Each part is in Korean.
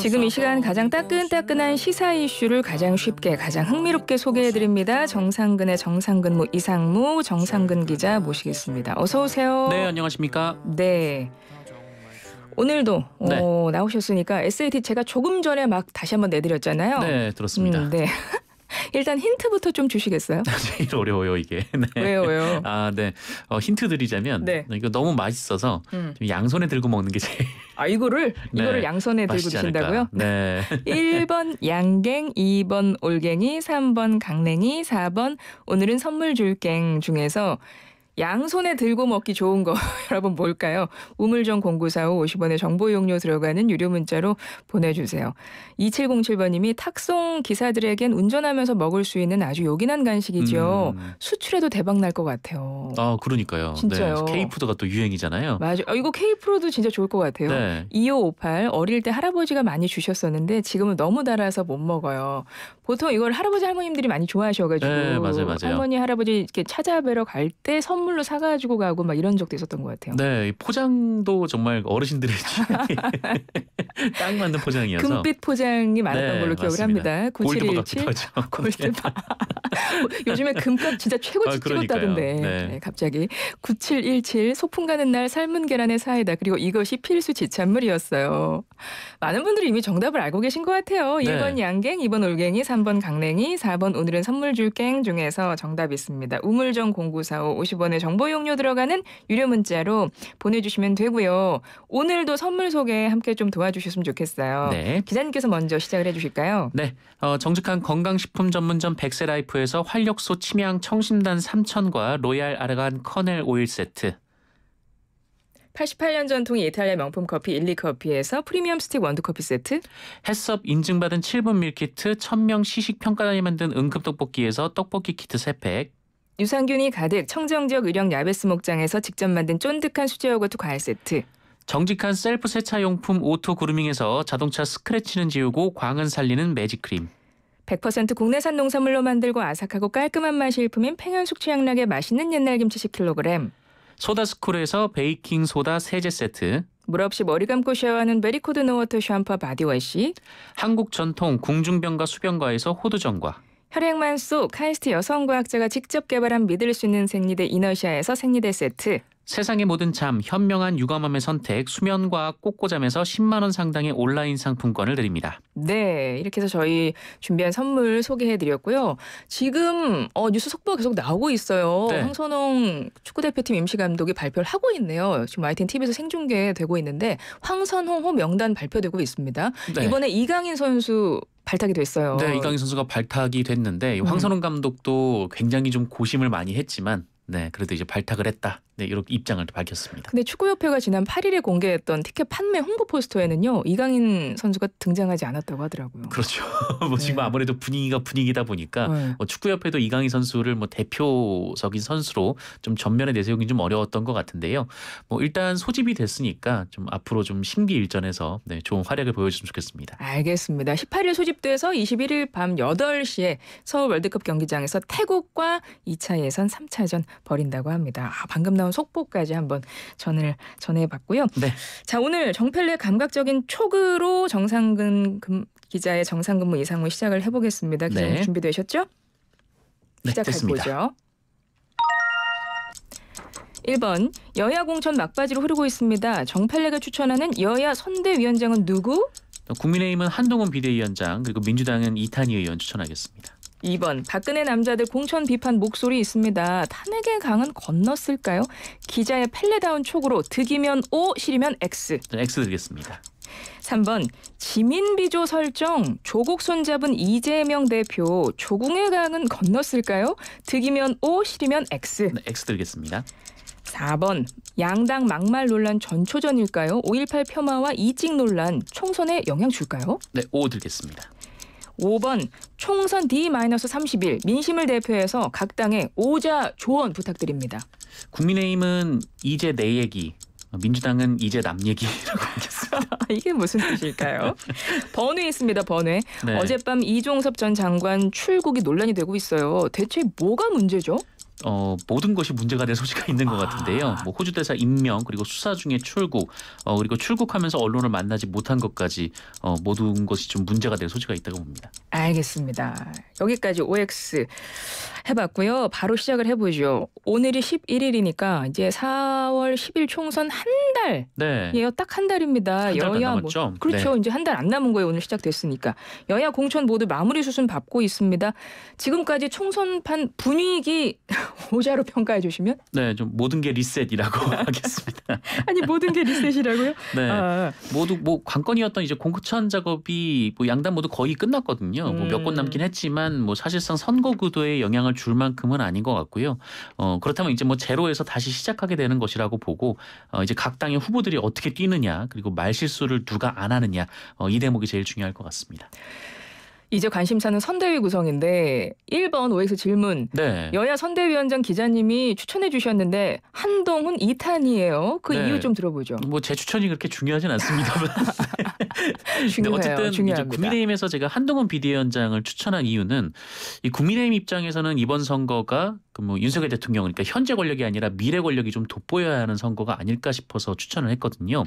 지금 이 시간 가장 따끈따끈한 시사 이슈를 가장 쉽게 가장 흥미롭게 소개해드립니다. 정상근의 정상근무 이상무 정상근 기자 모시겠습니다. 어서 오세요. 네 안녕하십니까. 네. 오늘도 어, 네. 어, 나오셨으니까 SAT 제가 조금 전에 막 다시 한번 내드렸잖아요. 네 들었습니다. 음, 네. 일단 힌트부터 좀 주시겠어요? 제일 네, 어려워요 이게. 네. 왜요, 왜요? 아, 네. 어, 힌트 드리자면 네. 이거 너무 맛있어서 음. 좀 양손에 들고 먹는 게 제일. 아, 이거를 네. 이거를 양손에 들고 드신다고요? 네. 1번 양갱, 2번 올갱이, 3번 강냉이, 4번 오늘은 선물 줄갱 중에서 양손에 들고 먹기 좋은 거 여러분 뭘까요? 우물정 0945 50원의 정보 용료 들어가는 유료 문자로 보내주세요. 2707번님이 탁송 기사들에겐 운전하면서 먹을 수 있는 아주 요긴한 간식이죠. 음. 수출해도 대박 날 것 같아요. 아 그러니까요. 네. 진짜요. 네, K푸드가 또 유행이잖아요. 맞아요. 아, 어, 이거 케이프로도 진짜 좋을 것 같아요. 네. 2558 어릴 때 할아버지가 많이 주셨었는데 지금은 너무 달아서 못 먹어요. 보통 이걸 할아버지 할머님들이 많이 좋아하셔가지고 네, 맞아요, 맞아요. 할머니 할아버지 이렇게 찾아뵈러 갈때선 선물로 사가지고 가고 막 이런 적도 있었던 것 같아요. 네, 포장도 정말 어르신들의 취향이 딱 맞는 포장이어서 금빛 포장이 많았던 네, 걸로 기억을 맞습니다. 합니다. 9717 골드바. 어, 요즘에 금값 진짜 최고치 아, 찍었다던데 네. 네, 갑자기 9717 소풍 가는 날 삶은 계란의 사이다 그리고 이것이 필수 지찬물이었어요. 많은 분들이 이미 정답을 알고 계신 것 같아요. 1번 양갱, 2번 올갱이, 3번 강냉이, 4번 오늘은 선물 줄갱 중에서 정답 있습니다. 우물정 0945 50원의 정보 용료 들어가는 유료 문자로 보내주시면 되고요. 오늘도 선물 소개 함께 좀 도와주실 주셨으면 좋겠어요. 네. 기자님께서 먼저 시작을 해주실까요? 네. 어, 정직한 건강식품 전문점 백세라이프에서 활력소 침향 청심단 3천과 로얄 아르간 커넬 오일 세트. 88년 전통 이탈리아 명품 커피 일리 커피에서 프리미엄 스틱 원두 커피 세트, 햇섭 인증받은 7분 밀키트, 1 0 0 0명 시식 평가단이 만든 응급 떡볶이에서 떡볶이 키트 3팩, 유산균이 가득 청정지역 의령 야베스 목장에서 직접 만든 쫀득한 수제 요거트 과일 세트, 정직한 셀프 세차용품 오토 그루밍에서 자동차 스크래치는 지우고 광은 살리는 매직크림. 100% 국내산 농산물로 만들고 아삭하고 깔끔한 맛이 일품인 팽현숙 취향락의 맛있는 옛날 김치 10kg. 소다스쿨에서 베이킹 소다 세제 세트. 물 없이 머리 감고 샤워하는 베리코드 노워터 샴푸 바디워시. 한국 전통 궁중병과 수병과에서 호두전과. 혈액만 쏙 카이스트 여성과학자가 직접 개발한 믿을 수 있는 생리대 이너시아에서 생리대 세트. 세상의 모든 참 현명한 유감함의 선택, 수면과학 꽃꽂잠에서 10만 원 상당의 온라인 상품권을 드립니다. 네, 이렇게 해서 저희 준비한 선물 소개해드렸고요. 지금 어, 뉴스 속보가 계속 나오고 있어요. 네. 황선홍 축구대표팀 임시감독이 발표를 하고 있네요. 지금 마이틴 TV에서 생중계되고 있는데 황선홍 호 명단 발표되고 있습니다. 네. 이번에 이강인 선수 발탁이 됐어요. 네, 이강인 선수가 발탁이 됐는데 음. 황선홍 감독도 굉장히 좀 고심을 많이 했지만 네, 그래도 이제 발탁을 했다. 네, 이렇게 입장을 밝혔습니다. 근데 축구협회가 지난 8일에 공개했던 티켓 판매 홍보 포스터에는요. 이강인 선수가 등장하지 않았다고 하더라고요. 그렇죠. 뭐 네. 지금 아무래도 분위기가 분위기다 보니까 네. 뭐 축구협회도 이강인 선수를 뭐 대표적인 선수로 좀 전면에 내세우긴 좀 어려웠던 것 같은데요. 뭐 일단 소집이 됐으니까 좀 앞으로 좀 신기 일전에서 네, 좋은 활약을 보여줬으면 좋겠습니다. 알겠습니다. 18일 소집돼서 21일 밤 8시에 서울 월드컵 경기장에서 태국과 2차 예선 3차전 벌인다고 합니다. 아, 방금 나온 놀라 속보까지 한번 전을 전해봤고요. 네. 자 오늘 정펠레 감각적인 촉으로 정상근 금, 기자의 정상근무 이상으로 시작을 해보겠습니다. 기자 네. 준비되셨죠? 네, 시작해 보죠. 1번 여야 공천 막바지로 흐르고 있습니다. 정펠레가 추천하는 여야 선대위원장은 누구? 국민의힘은 한동훈 비대위원장 그리고 민주당은 이탄희 의원 추천하겠습니다. 2번 박근혜 남자들 공천 비판 목소리 있습니다. 탄핵의 강은 건넜을까요? 기자의 펠레다운 촉으로 득이면 O, 실이면 X. 네, X 드리겠습니다. 3번 지민비조 설정 조국 손잡은 이재명 대표 조궁의 강은 건넜을까요? 득이면 O, 실이면 X. 네, X 드리겠습니다. 4번 양당 막말 논란 전초전일까요? 5.18 폄하와 이직 논란 총선에 영향 줄까요? 네, O 드겠습니다 5번 총선 D-31 민심을 대표해서 각 당에 오자 조언 부탁드립니다. 국민의힘은 이제 내 얘기, 민주당은 이제 남 얘기라고 하겠습니다. 아, 이게 무슨 뜻일까요? 번외 있습니다. 번외. 네. 어젯밤 이종섭 전 장관 출국이 논란이 되고 있어요. 대체 뭐가 문제죠? 어, 모든 것이 문제가 될 소지가 있는 것 아. 같은데요. 뭐 호주 대사 임명 그리고 수사 중에 출국 어, 그리고 출국하면서 언론을 만나지 못한 것까지 어, 모든 것이 좀 문제가 될 소지가 있다고 봅니다. 알겠습니다. 여기까지 OX 해봤고요. 바로 시작을 해보죠. 오늘이 11일이니까 이제 4월 10일 총선 한 달예요. 네. 딱한 달입니다. 한 여야 뭐 남았죠? 그렇죠. 네. 이제 한 달 안 남은 거예요. 오늘 시작됐으니까 여야 공천 모두 마무리 수순 받고 있습니다. 지금까지 총선판 분위기 오자로 평가해 주시면 네, 좀 모든 게 리셋이라고 하겠습니다. 아니 모든 게 리셋이라고요? 네, 아, 모두 뭐 관건이었던 이제 공천 작업이 뭐 양당 모두 거의 끝났거든요. 뭐몇 음. 남긴 했지만 뭐 사실상 선거 구도에 영향을 줄 만큼은 아닌 것 같고요. 어, 그렇다면 이제 뭐 제로에서 다시 시작하게 되는 것이라고 보고 어, 이제 각 당의 후보들이 어떻게 뛰느냐 그리고 말실수를 누가 안 하느냐 어, 이 대목이 제일 중요할 것 같습니다. 이제 관심사는 선대위 구성인데 1번 OX 질문. 네. 여야 선대위원장 기자님이 추천해 주셨는데 한동훈 2탄이에요. 그 네. 이유 좀 들어보죠. 뭐 제 추천이 그렇게 중요하진 않습니다만. 중요해요. 어쨌든 중요합니다. 이제 국민의힘에서 제가 한동훈 비대위원장을 추천한 이유는 이 국민의힘 입장에서는 이번 선거가 그뭐 윤석열 대통령은 그러니까 현재 권력이 아니라 미래 권력이 좀 돋보여야 하는 선거가 아닐까 싶어서 추천을 했거든요.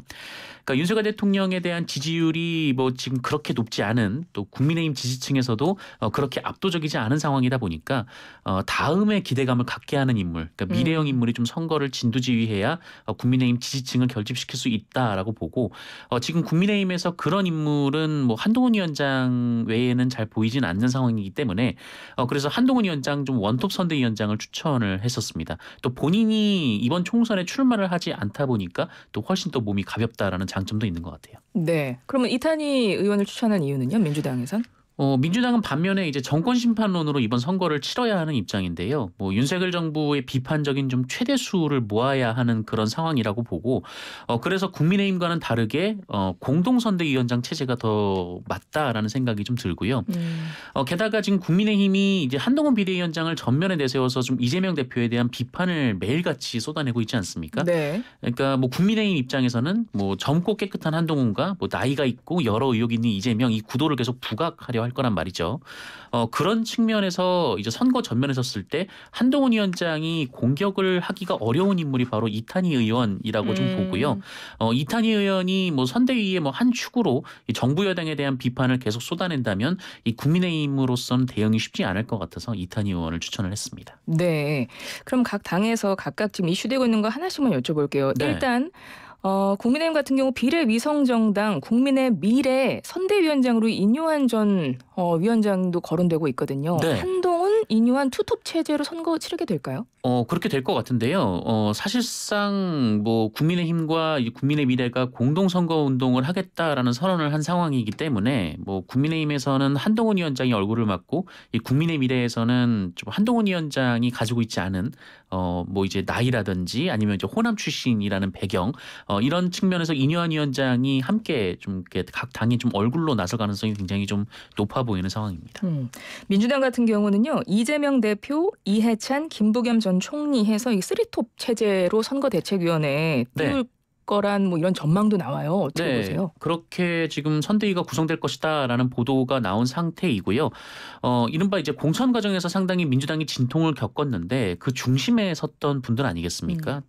그러니까 윤석열 대통령에 대한 지지율이 뭐 지금 그렇게 높지 않은 또 국민의힘 지지층에서도 어 그렇게 압도적이지 않은 상황이다 보니까 어 다음에 기대감을 갖게 하는 인물, 그러니까 음. 미래형 인물이 좀 선거를 진두지휘해야 어 국민의힘 지지층을 결집시킬 수 있다라고 보고 어 지금 국민의힘에서 그런 인물은 뭐 한동훈 위원장 외에는 잘 보이진 않는 상황이기 때문에 어 그래서 한동훈 위원장 좀 원톱 선대위원장을 추천을 했었습니다. 또 본인이 이번 총선에 출마를 하지 않다 보니까 또 훨씬 또 몸이 가볍다라는 장점도 있는 것 같아요. 네. 그러면 이탄희 의원을 추천한 이유는요? 민주당에선? 어, 민주당은 반면에 이제 정권 심판론으로 이번 선거를 치러야 하는 입장인데요. 뭐 윤석열 정부의 비판적인 좀 최대 수를 모아야 하는 그런 상황이라고 보고 어, 그래서 국민의힘과는 다르게 어, 공동선대위원장 체제가 더 맞다라는 생각이 좀 들고요. 음. 어, 게다가 지금 국민의힘이 이제 한동훈 비대위원장을 전면에 내세워서 좀 이재명 대표에 대한 비판을 매일같이 쏟아내고 있지 않습니까? 네. 그러니까 뭐 국민의힘 입장에서는 뭐 젊고 깨끗한 한동훈과 뭐 나이가 있고 여러 의혹이 있는 이재명 이 구도를 계속 부각하려 할 거란 말이죠. 어, 그런 측면에서 이제 선거 전면에 섰을 때 한동훈 위원장이 공격을 하기가 어려운 인물이 바로 이탄희 의원이라고 음. 좀 보고요. 어, 이탄희 의원이 뭐 선대위의 뭐한 축으로 이 정부 여당에 대한 비판을 계속 쏟아낸다면 이 국민의힘으로서는 대응이 쉽지 않을 것 같아서 이탄희 의원을 추천을 했습니다. 네. 그럼 각 당에서 각각 지금 이슈되고 있는 거 하나씩만 여쭤볼게요. 네. 일단 어, 국민의힘 같은 경우 비례 위성정당 국민의 미래 선대위원장으로 인요한 전 어, 위원장도 거론되고 있거든요. 네. 한동훈, 인유한 투톱 체제로 선거 치르게 될까요? 어 그렇게 될 것 같은데요. 어 사실상 뭐 국민의힘과 국민의 미래가 공동 선거 운동을 하겠다라는 선언을 한 상황이기 때문에 뭐 국민의힘에서는 한동훈 위원장이 얼굴을 맡고 이 국민의 미래에서는 좀 한동훈 위원장이 가지고 있지 않은 어 뭐 이제 나이라든지 아니면 이제 호남 출신이라는 배경 어 이런 측면에서 이뇨한 위원장이 함께 좀 각 당이 좀 얼굴로 나설 가능성이 굉장히 좀 높아 보이는 상황입니다. 음. 민주당 같은 경우는요 이재명 대표, 이해찬, 김부겸 전 총리 해서 이 쓰리톱 체제로 선거대책위원회에 네. 거란 뭐 이런 전망도 나와요. 어떻게 네, 보세요? 그렇게 지금 선대위가 구성될 것이다라는 보도가 나온 상태이고요. 어, 이른바 이제 공천 과정에서 상당히 민주당이 진통을 겪었는데 그 중심에 섰던 분들 아니겠습니까? 음.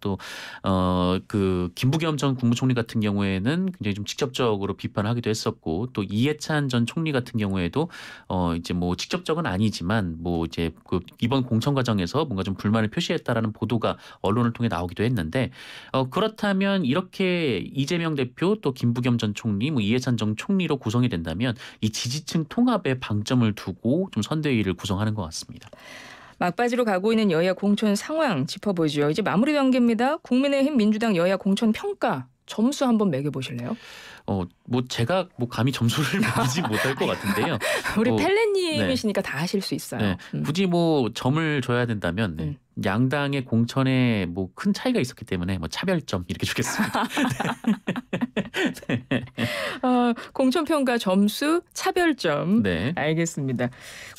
또어 그 김부겸 전 국무총리 같은 경우에는 굉장히 좀 직접적으로 비판하기도 했었고 또 이해찬 전 총리 같은 경우에도 어 이제 뭐 직접적은 아니지만 뭐 이제 그 이번 공천 과정에서 뭔가 좀 불만을 표시했다라는 보도가 언론을 통해 나오기도 했는데 어 그렇다면 이렇게 이렇게 이재명 대표 또 김부겸 전 총리, 뭐 이해찬 전 총리로 구성이 된다면 이 지지층 통합에 방점을 두고 좀 선대위를 구성하는 것 같습니다. 막바지로 가고 있는 여야 공천 상황 짚어보죠. 이제 마무리 단계입니다. 국민의힘 민주당 여야 공천 평가 점수 한번 매겨 보실래요? 어, 뭐 제가 뭐 감히 점수를 매기지 못할 것 같은데요. 우리 어, 펠레님이시니까 네. 다 하실 수 있어요. 네. 음. 굳이 뭐 점을 줘야 된다면 네. 음. 양당의 공천에 뭐 큰 차이가 있었기 때문에 뭐 차별점 이렇게 주겠습니다. 네. 어, 공천 평가 점수 차별점. 네. 알겠습니다.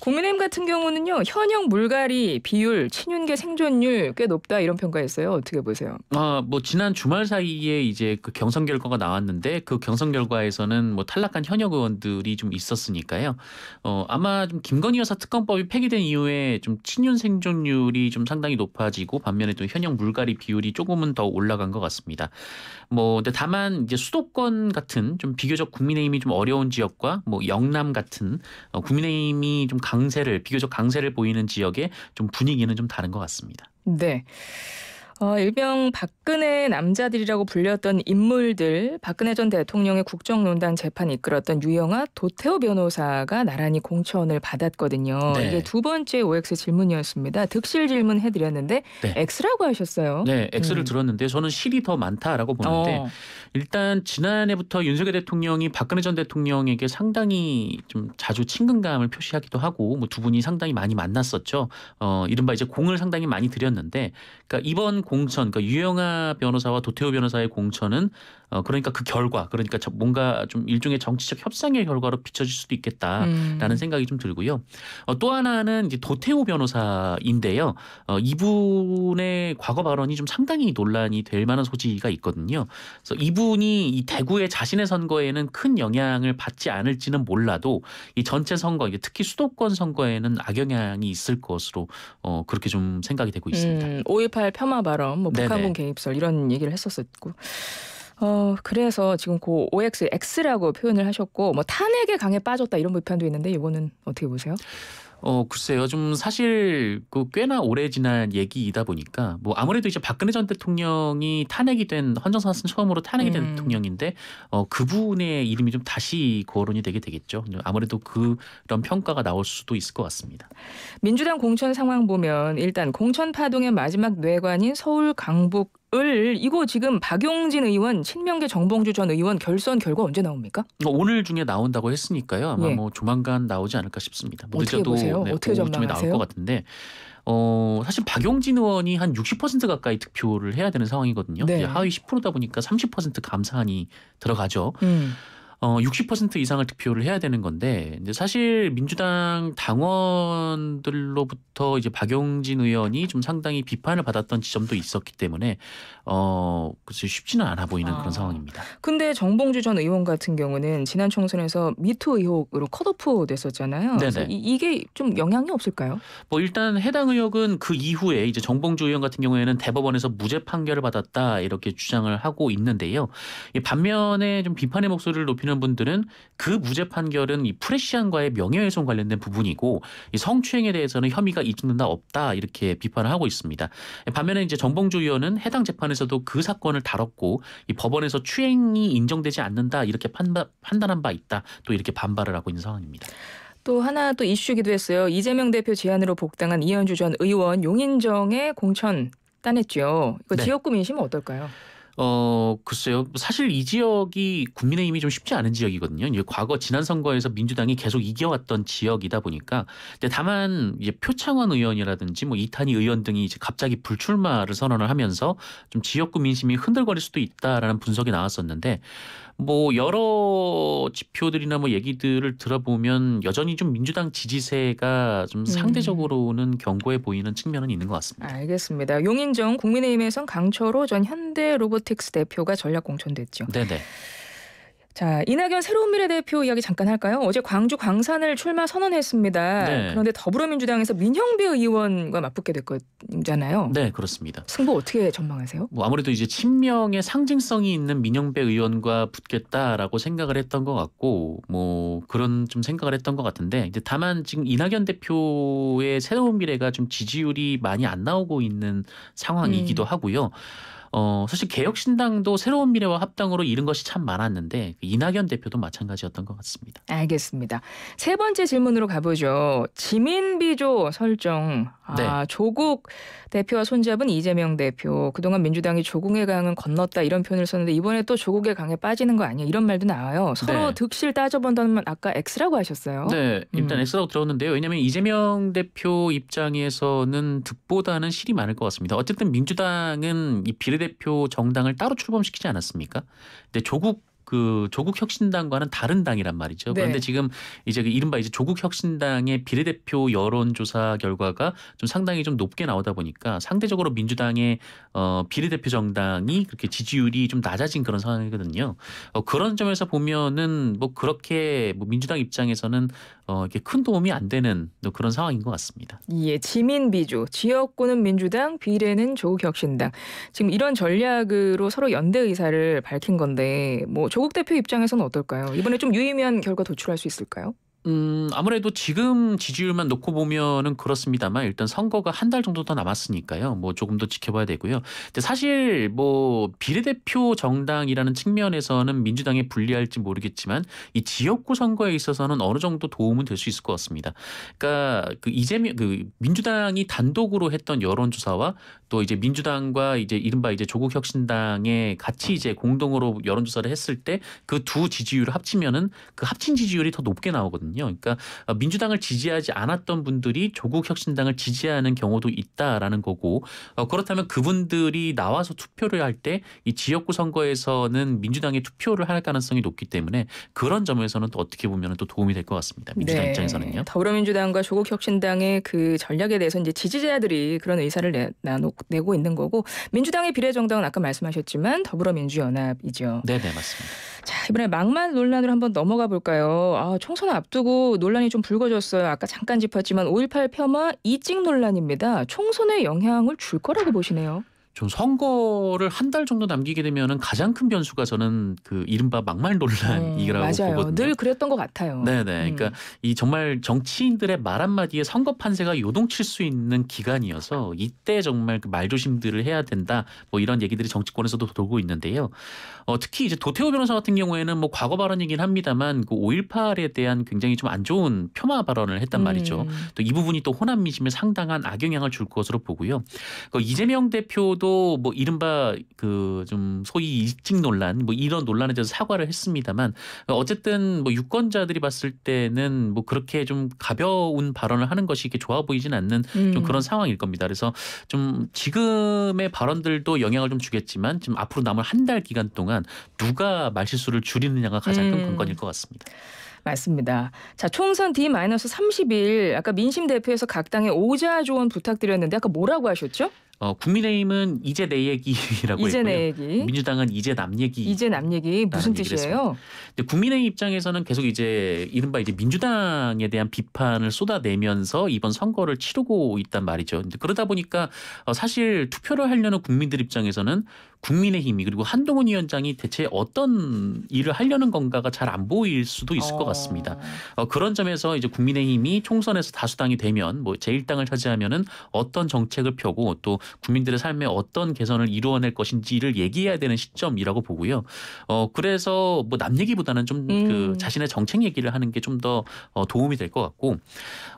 국민의힘 같은 경우는요 현역 물갈이 비율 친윤계 생존율 꽤 높다 이런 평가였어요. 어떻게 보세요? 아뭐 지난 주말 사이에 이제 그 경선 결과가 나왔는데 그 경선 결과에서는 뭐 탈락한 현역 의원들이 좀 있었으니까요. 어 아마 좀 김건희 여사 특검법이 폐기된 이후에 좀 친윤 생존율이 좀 상당. 히 상당히 높아지고 반면에 또 현역 물갈이 비율이 조금은 더 올라간 것 같습니다. 뭐 근데 다만 이제 수도권 같은 좀 비교적 국민의힘이 좀 어려운 지역과 뭐 영남 같은 어, 국민의힘이 좀 강세를 비교적 강세를 보이는 지역의 좀 분위기는 좀 다른 것 같습니다. 네. 어, 일명 박근혜 남자들이라고 불렸던 인물들, 박근혜 전 대통령의 국정농단 재판 이끌었던 유영아 도태호 변호사가 나란히 공천을 받았거든요. 네. 이게 두 번째 OX 질문이었습니다. 득실 질문 해드렸는데 네. X라고 하셨어요. 네, X를 음. 들었는데 저는 실이 더 많다라고 보는데 어. 일단 지난해부터 윤석열 대통령이 박근혜 전 대통령에게 상당히 좀 자주 친근감을 표시하기도 하고 뭐 두 분이 상당히 많이 만났었죠. 어, 이른바 이제 공을 상당히 많이 드렸는데 그러니까 이번 공천, 그러니까 유영아 변호사와 도태호 변호사의 공천은 어, 그러니까 그 결과 그러니까 뭔가 좀 일종의 정치적 협상의 결과로 비춰질 수도 있겠다라는 음. 생각이 좀 들고요. 어, 또 하나는 이제 도태호 변호사인데요. 어, 이분의 과거 발언이 좀 상당히 논란이 될 만한 소지가 있거든요. 그래서 이분이 이 대구의 자신의 선거에는 큰 영향을 받지 않을지는 몰라도 이 전체 선거 특히 수도권 선거에는 악영향이 있을 것으로 어, 그렇게 좀 생각이 되고 있습니다. 음, 5.18 폄하 발언, 뭐 북한군 개입설 이런 얘기를 했었었고. 어, 그래서 지금 그 OX, X라고 표현을 하셨고 뭐 탄핵에 강에 빠졌다 이런 불편도 있는데 이거는 어떻게 보세요? 어 글쎄요 좀 사실 그 꽤나 오래 지난 얘기이다 보니까 뭐 아무래도 이제 박근혜 전 대통령이 탄핵이 된 헌정사상 처음으로 탄핵이 된 음. 대통령인데 어 그분의 이름이 좀 다시 거론이 되게 되겠죠 아무래도 그런 평가가 나올 수도 있을 것 같습니다 민주당 공천 상황 보면 일단 공천 파동의 마지막 뇌관인 서울 강북 을 이거 지금 박용진 의원, 친명계 정봉주 전 의원 결선 결과 언제 나옵니까? 어, 오늘 중에 나온다고 했으니까요. 아마 예. 뭐 조만간 나오지 않을까 싶습니다. 늦어도게요 네, 어떻게 전망 나올 것 같은데 어, 사실 박용진 의원이 한 60% 가까이 득표를 해야 되는 상황이거든요. 네. 하위 10%다 보니까 30% 감사안이 들어가죠. 음. 어, 60% 이상을 득표를 해야 되는 건데 이제 사실 민주당 당원들로부터 때부터 이제 박용진 의원이 좀 상당히 비판을 받았던 지점도 있었기 때문에 어 글쎄 쉽지는 않아 보이는 아. 그런 상황입니다. 근데 정봉주 전 의원 같은 경우는 지난 총선에서 미투 의혹으로 컷오프 됐었잖아요. 네네. 이, 게좀 영향이 없을까요? 뭐 일단 해당 의혹은 그 이후에 이제 정봉주 의원 같은 경우에는 대법원에서 무죄 판결을 받았다 이렇게 주장을 하고 있는데요. 반면에 좀 비판의 목소리를 높이는 분들은 그 무죄 판결은 이 프레시안과의 명예훼손 관련된 부분이고 이 성추행에 대해서는 혐의가 이준은 다 없다 이렇게 비판을 하고 있습니다. 반면에 이제 정봉주 의원은 해당 재판에서도 그 사건을 다뤘고 이 법원에서 추행이 인정되지 않는다 이렇게 판바, 판단한 바 있다 또 이렇게 반발을 하고 있는 상황입니다. 또 하나 또 이슈기도 했어요. 이재명 대표 제안으로 복당한 이현주 전 의원 용인정의 공천 따냈죠. 이거 네. 지역구 민심은 어떨까요? 어 글쎄요. 사실 이 지역이 국민의힘이 좀 쉽지 않은 지역이거든요. 이제 과거 지난 선거에서 민주당이 계속 이겨왔던 지역이다 보니까. 근데 다만 이제 표창원 의원이라든지 뭐 이탄희 의원 등이 이제 갑자기 불출마를 선언을 하면서 좀 지역구 민심이 흔들거릴 수도 있다라는 분석이 나왔었는데 뭐 여러 지표들이나 뭐 얘기들을 들어보면 여전히 좀 민주당 지지세가 좀 음. 상대적으로는 견고해 보이는 측면은 있는 것 같습니다. 알겠습니다. 용인정 국민의힘에선 강철호 전 현대로보틱스 대표가 전략 공천됐죠. 네네. 자, 이낙연 새로운 미래대표 이야기 잠깐 할까요? 어제 광주 광산을 출마 선언했습니다. 네. 그런데 더불어민주당에서 민형배 의원과 맞붙게 됐거아요 네, 그렇습니다. 승부 어떻게 전망하세요? 뭐 아무래도 이제 친명의 상징성이 있는 민형배 의원과 붙겠다라고 생각을 했던 것 같고 뭐 그런 좀 생각을 했던 것 같은데 이제 다만 지금 이낙연 대표의 새로운 미래가 좀 지지율이 많이 안 나오고 있는 상황이기도 음. 하고요. 어, 사실 개혁신당도 새로운 미래와 합당으로 이른 것이 참 많았는데 그 이낙연 대표도 마찬가지였던 것 같습니다. 알겠습니다. 세 번째 질문으로 가보죠. 지민비조 설정. 아, 네. 조국 대표와 손잡은 이재명 대표. 그동안 민주당이 조국의 강은 건넜다 이런 표현을 썼는데 이번에 또 조국의 강에 빠지는 거 아니야? 이런 말도 나와요. 서로 네. 득실 따져본다면 아까 X라고 하셨어요. 네. 일단 음. X라고 들었는데요. 왜냐하면 이재명 대표 입장에서는 득보다는 실이 많을 것 같습니다. 어쨌든 민주당은 이 비례대 표 원내대표 정당을 따로 출범시키지 않았습니까? 근데 조국 그 조국 혁신당과는 다른 당이란 말이죠. 네. 그런데 지금 이제 그 이른바 이제 조국 혁신당의 비례대표 여론조사 결과가 좀 상당히 좀 높게 나오다 보니까 상대적으로 민주당의 어 비례대표 정당이 그렇게 지지율이 좀 낮아진 그런 상황이거든요. 어 그런 점에서 보면은 뭐 그렇게 뭐 민주당 입장에서는 어, 이게 큰 도움이 안 되는 그런 상황인 것 같습니다. 예, 지민 비주, 지역구는 민주당, 비례는 조국혁신당. 지금 이런 전략으로 서로 연대 의사를 밝힌 건데, 뭐 조국 대표 입장에서는 어떨까요? 이번에 좀 유의미한 결과 도출할 수 있을까요? 음 아무래도 지금 지지율만 놓고 보면은 그렇습니다만 일단 선거가 한 달 정도 더 남았으니까요. 뭐 조금 더 지켜봐야 되고요. 근데 사실 뭐 비례대표 정당이라는 측면에서는 민주당에 불리할지 모르겠지만 이 지역구 선거에 있어서는 어느 정도 도움은 될 수 있을 것 같습니다. 그러니까 그 이재명 그 민주당이 단독으로 했던 여론조사와 또 이제 민주당과 이제 이른바 이제 조국 혁신당에 같이 이제 공동으로 여론조사를 했을 때 그 두 지지율을 합치면은 그 합친 지지율이 더 높게 나오거든요. 거거든요. 그러니까 어, 민주당을 지지하지 않았던 분들이 조국 혁신당을 지지하는 경우도 있다라는 거고 어, 그렇다면 그분들이 나와서 투표를 할 때 이 지역구 선거에서는 민주당에 투표를 할 가능성이 높기 때문에 그런 점에서는 또 어떻게 보면 또 도움이 될 것 같습니다. 민주당 네. 입장에서는요. 더불어민주당과 조국 혁신당의 그 전략에 대해서 이제 지지자들이 그런 의사를 내, 나누, 내고 있는 거고 민주당의 비례정당은 아까 말씀하셨지만 더불어민주연합이죠. 네, 네, 맞습니다. 자, 이번에 막말 논란으로 한번 넘어가 볼까요? 아, 총선 앞두고 논란이 좀 불거졌어요. 아까 잠깐 짚었지만 5.18 폄하 이직 논란입니다. 총선에 영향을 줄 거라고 보시네요. 좀 선거를 한 달 정도 남기게 되면은 가장 큰 변수가 저는 그 이른바 막말 논란이라고 네, 음, 보거든요. 늘 그랬던 것 같아요. 네네. 음. 그러니까 이 정말 정치인들의 말 한마디에 선거 판세가 요동칠 수 있는 기간이어서 이때 정말 그 말조심들을 해야 된다. 뭐 이런 얘기들이 정치권에서도 돌고 있는데요. 어, 특히 이제 도태호 변호사 같은 경우에는 뭐 과거 발언이긴 합니다만 그 5.18에 대한 굉장히 좀 안 좋은 폄하 발언을 했단 음. 말이죠. 또 이 부분이 또 호남 미심에 상당한 악영향을 줄 것으로 보고요. 그 이재명 대표도 정도 뭐 이른바 그 좀 소위 일찍 논란 뭐 이런 논란에 대해서 사과를 했습니다만 어쨌든 뭐 유권자들이 봤을 때는 뭐 그렇게 좀 가벼운 발언을 하는 것이 이게 렇 좋아 보이진 않는 음. 좀 그런 상황일 겁니다. 그래서 좀 지금의 발언들도 영향을 좀 주겠지만 지금 앞으로 남은 한 달 기간 동안 누가 말실수를 줄이느냐가 가장 큰 음. 관건일 것 같습니다. 맞습니다. 자, 총선 D-30일 아까 민심 대표에서 각 당에 오자 조언 부탁드렸는데 아까 뭐라고 하셨죠? 어, 국민의힘은 이제 내 얘기라고 이제 했고요. 내 얘기. 민주당은 이제 남 얘기. 이제 남 얘기 무슨 뜻이에요? 근데 국민의 입장에서는 계속 이제 이른바 이제 민주당에 대한 비판을 쏟아내면서 이번 선거를 치르고 있단 말이죠. 그런데 그러다 보니까 어, 사실 투표를 하려는 국민들 입장에서는 국민의힘이 그리고 한동훈 위원장이 대체 어떤 일을 하려는 건가가 잘 안 보일 수도 있을 어. 것 같습니다. 어. 어, 그런 점에서 이제 국민의힘이 총선에서 다수당이 되면 뭐 제1당을 차지하면은 어떤 정책을 펴고 또 국민들의 삶에 어떤 개선을 이루어낼 것인지를 얘기해야 되는 시점이라고 보고요. 어, 그래서 뭐 남 얘기보다는 좀그 음. 자신의 정책 얘기를 하는 게 좀더 어, 도움이 될 것 같고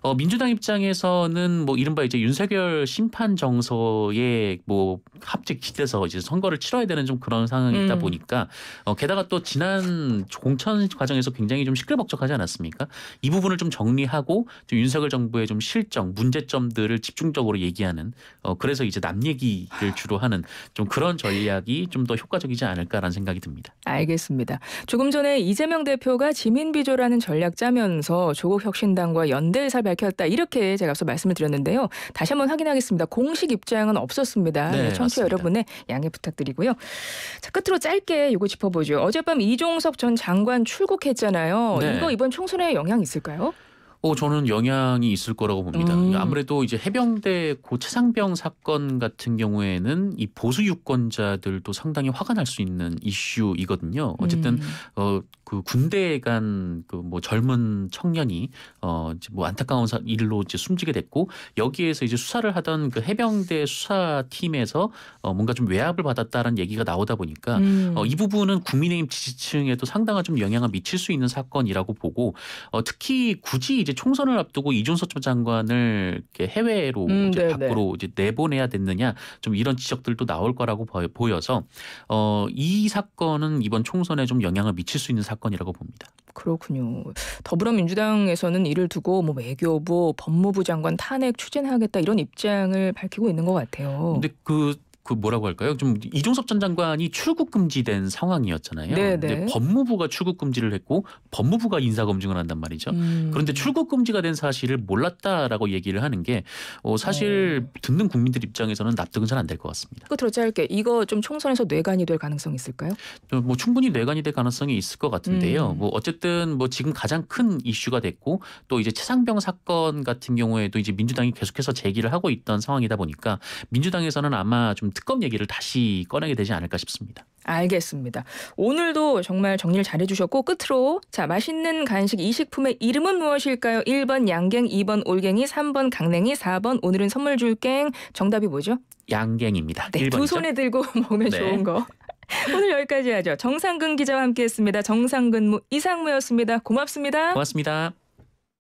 어, 민주당 입장에서는 뭐 이른바 이제 윤석열 심판 정서에 뭐 합직 기대서 이제 선거를 선거를 치러야 되는 좀 그런 상황이 있다 음. 보니까 어, 게다가 또 지난 공천 과정에서 굉장히 좀 시끌벅적하지 않았습니까? 이 부분을 좀 정리하고 좀 윤석열 정부의 좀 실정 문제점들을 집중적으로 얘기하는 어, 그래서 이제 남 얘기를 주로 하는 좀 그런 전략이 좀 더 효과적이지 않을까라는 생각이 듭니다. 알겠습니다. 조금 전에 이재명 대표가 지민 비조라는 전략 짜면서 조국 혁신당과 연대 의사를 밝혔다 이렇게 제가 앞서 말씀을 드렸는데요. 다시 한번 확인하겠습니다. 공식 입장은 없었습니다. 네, 청취자 여러분의 양해 부탁드립니다. 부탁드리고요. 자, 끝으로 짧게 이거 짚어보죠. 어젯밤 이종석 전 장관 출국했잖아요. 네. 이거 이번 총선에 영향 있을까요? 어, 저는 영향이 있을 거라고 봅니다. 음. 그러니까 아무래도 이제 해병대 고체상병 사건 같은 경우에는 이 보수 유권자들도 상당히 화가 날 수 있는 이슈이거든요. 어쨌든 음. 어, 그군대간그뭐 젊은 청년이 어 이제 뭐 안타까운 일로 이제 숨지게 됐고 여기에서 이제 수사를 하던 그 해병대 수사팀에서 어 뭔가 좀 외압을 받았다라는 얘기가 나오다 보니까 음. 어, 이 부분은 국민의힘 지지층에도 상당한 좀 영향을 미칠 수 있는 사건이라고 보고 어 특히 굳이 이제 총선을 앞두고 이준석 전 장관을 이렇게 해외로 음, 이제 네, 밖으로 네. 이제 내보내야 됐느냐 좀 이런 지적들도 나올 거라고 보여서 어이 사건은 이번 총선에 좀 영향을 미칠 수 있는 사건. 사건이라고 봅니다. 그렇군요. 더불어민주당에서는 이를 두고 뭐 외교부, 법무부 장관 탄핵 추진하겠다 이런 입장을 밝히고 있는 것 같아요. 근데 그그 뭐라고 할까요? 좀 이종섭 전 장관이 출국 금지된 상황이었잖아요. 네, 근데 네. 법무부가 출국 금지를 했고 법무부가 인사 검증을 한단 말이죠. 음. 그런데 출국 금지가 된 사실을 몰랐다라고 얘기를 하는 게 어, 사실 네. 듣는 국민들 입장에서는 납득은 잘 안 될 것 같습니다. 끝으로 그 짧게 이거 좀 총선에서 뇌관이 될 가능성이 있을까요? 어, 뭐 충분히 뇌관이 될 가능성이 있을 것 같은데요. 음. 뭐 어쨌든 뭐 지금 가장 큰 이슈가 됐고 또 이제 최상병 사건 같은 경우에도 이제 민주당이 계속해서 제기를 하고 있던 상황이다 보니까 민주당에서는 아마 좀 특검 얘기를 다시 꺼내게 되지 않을까 싶습니다. 알겠습니다. 오늘도 정말 정리를 잘해주셨고 끝으로 자 맛있는 간식 이 식품의 이름은 무엇일까요? 1번 양갱, 2번 올갱이, 3번 강냉이, 4번 오늘은 선물 줄갱 정답이 뭐죠? 양갱입니다. 네, 1번두 손에 들고 먹으면 네. 좋은 거. 오늘 여기까지 하죠. 정상근 기자와 함께했습니다. 정상근 무 이상무였습니다. 고맙습니다. 고맙습니다.